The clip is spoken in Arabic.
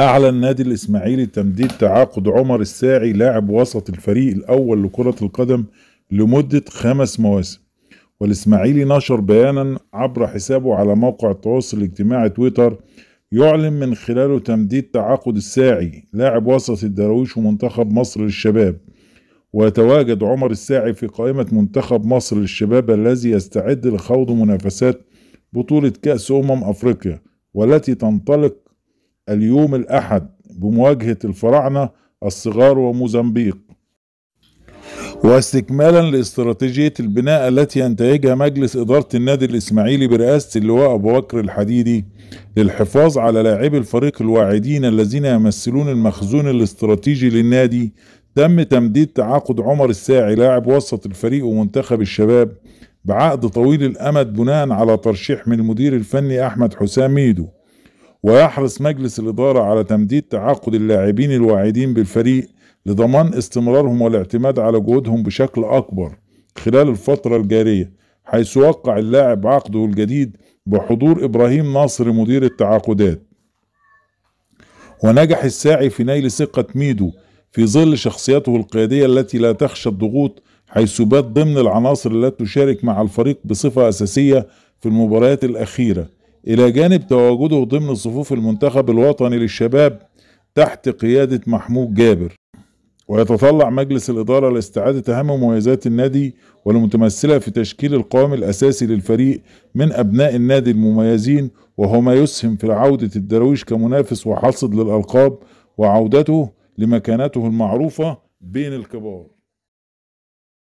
أعلن نادي الإسماعيلي تمديد تعاقد عمر الساعي لاعب وسط الفريق الأول لكرة القدم لمدة خمس مواسم والإسماعيلي نشر بيانا عبر حسابه على موقع التواصل الاجتماعي تويتر يعلن من خلاله تمديد تعاقد الساعي لاعب وسط الدراويش ومنتخب مصر للشباب ويتواجد عمر الساعي في قائمة منتخب مصر للشباب الذي يستعد لخوض منافسات بطولة كأس أمم أفريقيا والتي تنطلق اليوم الأحد بمواجهة الفراعنة الصغار وموزمبيق واستكمالا لاستراتيجية البناء التي ينتهجها مجلس إدارة النادي الإسماعيلي برئاسة اللواء أبو بكر الحديدي للحفاظ على لاعبي الفريق الواعدين الذين يمثلون المخزون الاستراتيجي للنادي تم تمديد تعاقد عمر الساعي لاعب وسط الفريق ومنتخب الشباب بعقد طويل الأمد بناء على ترشيح من المدير الفني أحمد حسام ميدو ويحرص مجلس الإدارة على تمديد تعاقد اللاعبين الواعدين بالفريق لضمان استمرارهم والاعتماد على جهودهم بشكل أكبر خلال الفترة الجارية حيث وقع اللاعب عقده الجديد بحضور إبراهيم ناصر مدير التعاقدات ونجح الساعي في نيل ثقة ميدو في ظل شخصيته القيادية التي لا تخشى الضغوط حيث بات ضمن العناصر التي تشارك مع الفريق بصفة أساسية في المباريات الأخيرة إلى جانب تواجده ضمن صفوف المنتخب الوطني للشباب تحت قيادة محمود جابر ويتطلع مجلس الإدارة لاستعادة أهم مميزات النادي والمتمثلة في تشكيل القوام الأساسي للفريق من أبناء النادي المميزين وهو ما يسهم في عودة الدرويش كمنافس وحاصد للألقاب وعودته لمكانته المعروفة بين الكبار